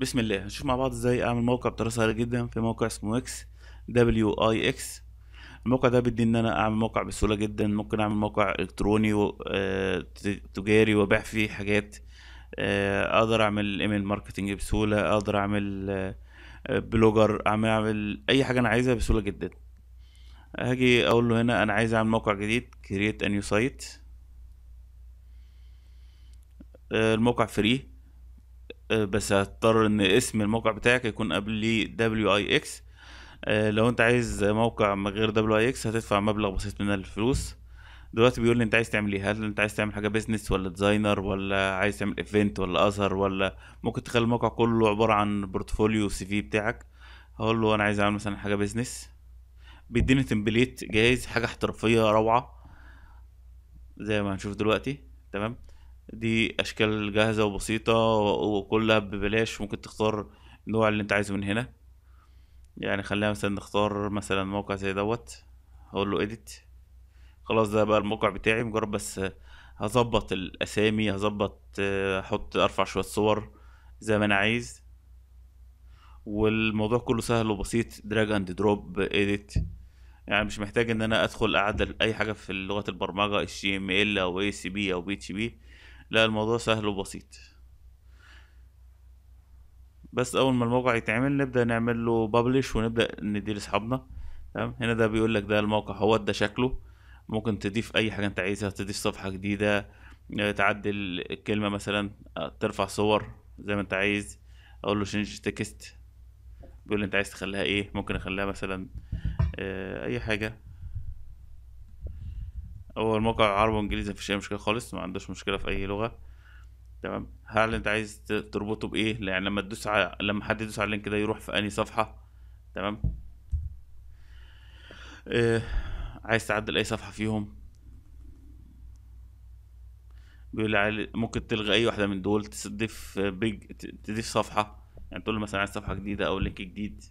بسم الله هنشوف مع بعض ازاي اعمل موقع بطريقه سهله جدا في موقع اسمه اكس دبليو اي اكس الموقع ده بيدي ان انا اعمل موقع بسهوله جدا ممكن اعمل موقع الكتروني و... آه، تجاري وابيع فيه حاجات آه، اقدر اعمل ايميل ماركتنج بسهوله اقدر اعمل آه، بلوجر اعمل اي حاجه انا عايزها بسهوله جدا هاجي اقول له هنا انا عايز اعمل موقع جديد create a new site الموقع فري آه، بس هتضطر ان اسم الموقع بتاعك يكون قبليه دبليو اي آه، اكس لو انت عايز موقع من غير دبليو اي اكس هتدفع مبلغ بسيط من الفلوس دلوقتي بيقول لي انت عايز تعمل ايه هل انت عايز تعمل حاجه بيزنس ولا ديزاينر ولا عايز تعمل ايفنت ولا اثر ولا ممكن تخلي الموقع كله عباره عن بورتفوليو سي في بتاعك هقول له انا عايز اعمل مثلا حاجه بيزنس بيديني تمبليت جاهز حاجه احترافيه روعه زي ما هنشوف دلوقتي تمام دي اشكال جاهزه وبسيطه وكلها ببلاش ممكن تختار النوع اللي انت عايزه من هنا يعني خلينا مثلا نختار مثلا موقع زي دوت هقول له اديت خلاص ده بقى الموقع بتاعي مجرد بس هظبط الاسامي هظبط آه، احط ارفع شويه صور زي ما انا عايز والموضوع كله سهل وبسيط دراج اند دروب اديت يعني مش محتاج ان انا ادخل اعدل اي حاجه في لغه البرمجه اتش تي ام ال او اي سي بي او بي اتش بي لا الموضوع سهل وبسيط بس اول ما الموقع يتعمل نبدا نعمل له بابلش ونبدا نديه لاصحابنا تمام هنا ده بيقول لك ده الموقع هو ده شكله ممكن تضيف اي حاجه انت عايزها تضيف صفحه جديده آه، تعدل الكلمه مثلا آه، ترفع صور زي ما انت عايز اقول له شينج تكست بيقول لي انت عايز تخليها ايه ممكن اخليها مثلا آه، اي حاجه هو الموقع عربي وانجليزي مفيش اي مشكله خالص ما عندوش مشكله في اي لغه تمام هل انت عايز تربطه بايه يعني لما تدوس على لما حد يدوس على اللينك ده يروح في انهي صفحه تمام إيه... عايز تعدل اي صفحه فيهم بيقول لي ممكن تلغي اي واحده من دول تضيف بيج تضيف صفحه يعني تقول له مثلا عايز صفحه جديده او لينك جديد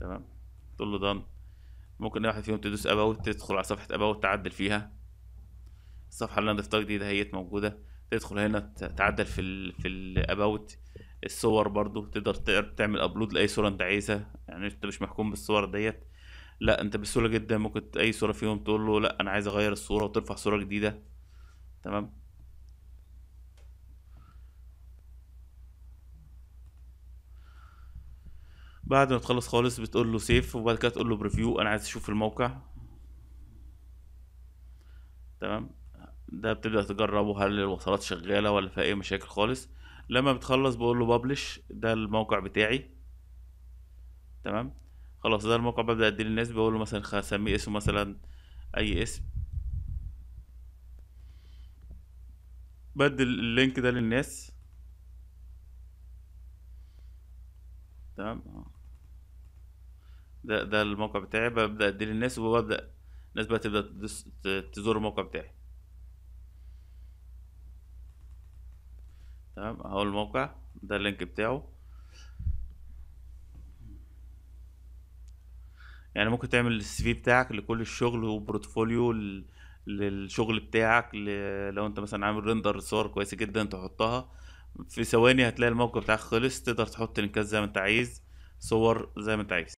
تمام تقول له done ممكن واحد فيهم تدوس اباوت تدخل على صفحه اباوت تعدل فيها الصفحه اللي انا ضفتها جديده هيت موجوده تدخل هنا تعدل في ال في الاباوت الصور برضو تقدر تعمل ابلود لاي صوره انت عايزها يعني انت مش محكوم بالصور ديت لا انت بسهوله جدا ممكن اي صوره فيهم تقول له لا انا عايز اغير الصوره وترفع صوره جديده تمام بعد ما تخلص خالص بتقول له سيف وبعد كده تقول له بريفيو انا عايز اشوف الموقع تمام ده بتبدا تجربه هل الوصلات شغاله ولا فيها اي مشاكل خالص لما بتخلص بقول له ببلش ده الموقع بتاعي تمام خلاص ده الموقع ببدا اديه للناس بقول له مثلا هسميه اسمه مثلا اي اسم بدي اللينك ده للناس تمام ده ده الموقع بتاعي ببدا اديه للناس وببدا الناس بقى تبدا تزور الموقع بتاعي تمام اهو الموقع ده اللينك بتاعه يعني ممكن تعمل السي في بتاعك لكل الشغل وبورتفوليو للشغل بتاعك لو انت مثلا عامل ريندر صور كويسه جدا تحطها في ثواني هتلاقي الموقع بتاعك خلص تقدر تحط لينكات زي ما انت عايز صور زي ما انت عايز